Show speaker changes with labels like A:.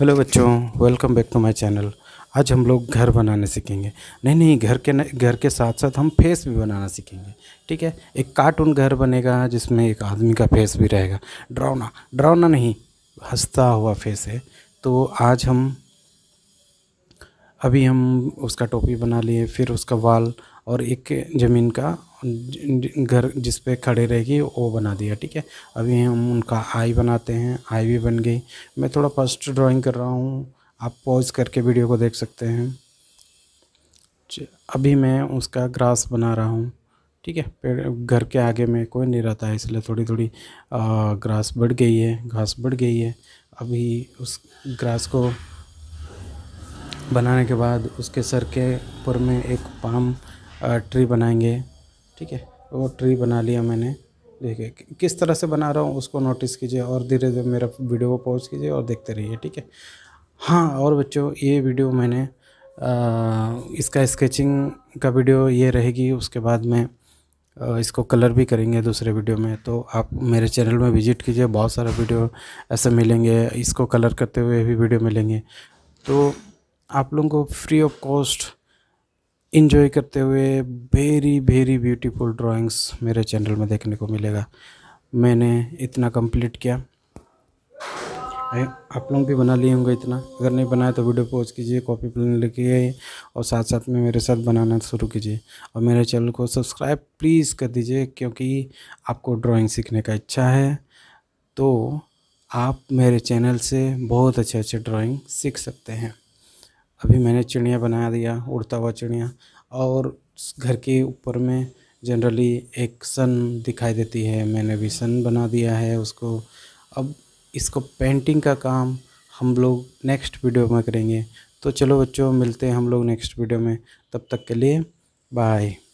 A: hello बच्चों welcome back to my channel आज हम लोग घर बनाने सीखेंगे नहीं नहीं घर के घर के साथ साथ हम फेस भी बनाना सीखेंगे ठीक है एक कार्टून घर बनेगा जिसमें एक आदमी का फेस भी रहेगा ड्रावना ड्रावना नहीं हंसता हुआ फेस है तो आज हम अभी हम उसका टोपी बना लिए फिर उसका वाल और एक ज़मीन का घर जिस पे खड़े रहेगी वो बना दिया ठीक है अभी हम उनका आई बनाते हैं आई भी बन गई मैं थोड़ा फर्स्ट ड्राइंग कर रहा हूँ आप पॉज करके वीडियो को देख सकते हैं अभी मैं उसका ग्रास बना रहा हूँ ठीक है पेड़ घर के आगे में कोई नहीं रहता है इसलिए थोड़ी थोड़ी ग्रास बढ़ गई है घास बढ़ गई है अभी उस ग्रास को बनाने के बाद उसके सर के ऊपर में एक पाम ट्री बनाएंगे ठीक है वो ट्री बना लिया मैंने देखिए किस तरह से बना रहा हूँ उसको नोटिस कीजिए और धीरे धीरे मेरा वीडियो को पॉज कीजिए और देखते रहिए ठीक है हाँ और बच्चों ये वीडियो मैंने आ, इसका स्केचिंग का वीडियो ये रहेगी उसके बाद में इसको कलर भी करेंगे दूसरे वीडियो में तो आप मेरे चैनल में विजिट कीजिए बहुत सारा वीडियो ऐसे मिलेंगे इसको कलर करते हुए भी वीडियो मिलेंगे तो आप लोगों को फ्री ऑफ कॉस्ट इन्जॉय करते हुए वेरी वेरी ब्यूटीफुल ड्राइंग्स मेरे चैनल में देखने को मिलेगा मैंने इतना कंप्लीट किया आप लोग भी बना लिए होंगे इतना अगर नहीं बनाया तो वीडियो पॉज कीजिए कॉपी पेन लिखिए और साथ साथ में मेरे साथ बनाना शुरू कीजिए और मेरे चैनल को सब्सक्राइब प्लीज़ कर दीजिए क्योंकि आपको ड्राइंग सीखने का इच्छा है तो आप मेरे चैनल से बहुत अच्छे अच्छे ड्राइंग सीख सकते हैं अभी मैंने चिड़िया बना दिया उड़ता हुआ चिड़िया और घर के ऊपर में जनरली एक सन दिखाई देती है मैंने भी सन बना दिया है उसको अब इसको पेंटिंग का काम हम लोग नेक्स्ट वीडियो में करेंगे तो चलो बच्चों मिलते हैं हम लोग नेक्स्ट वीडियो में तब तक के लिए बाय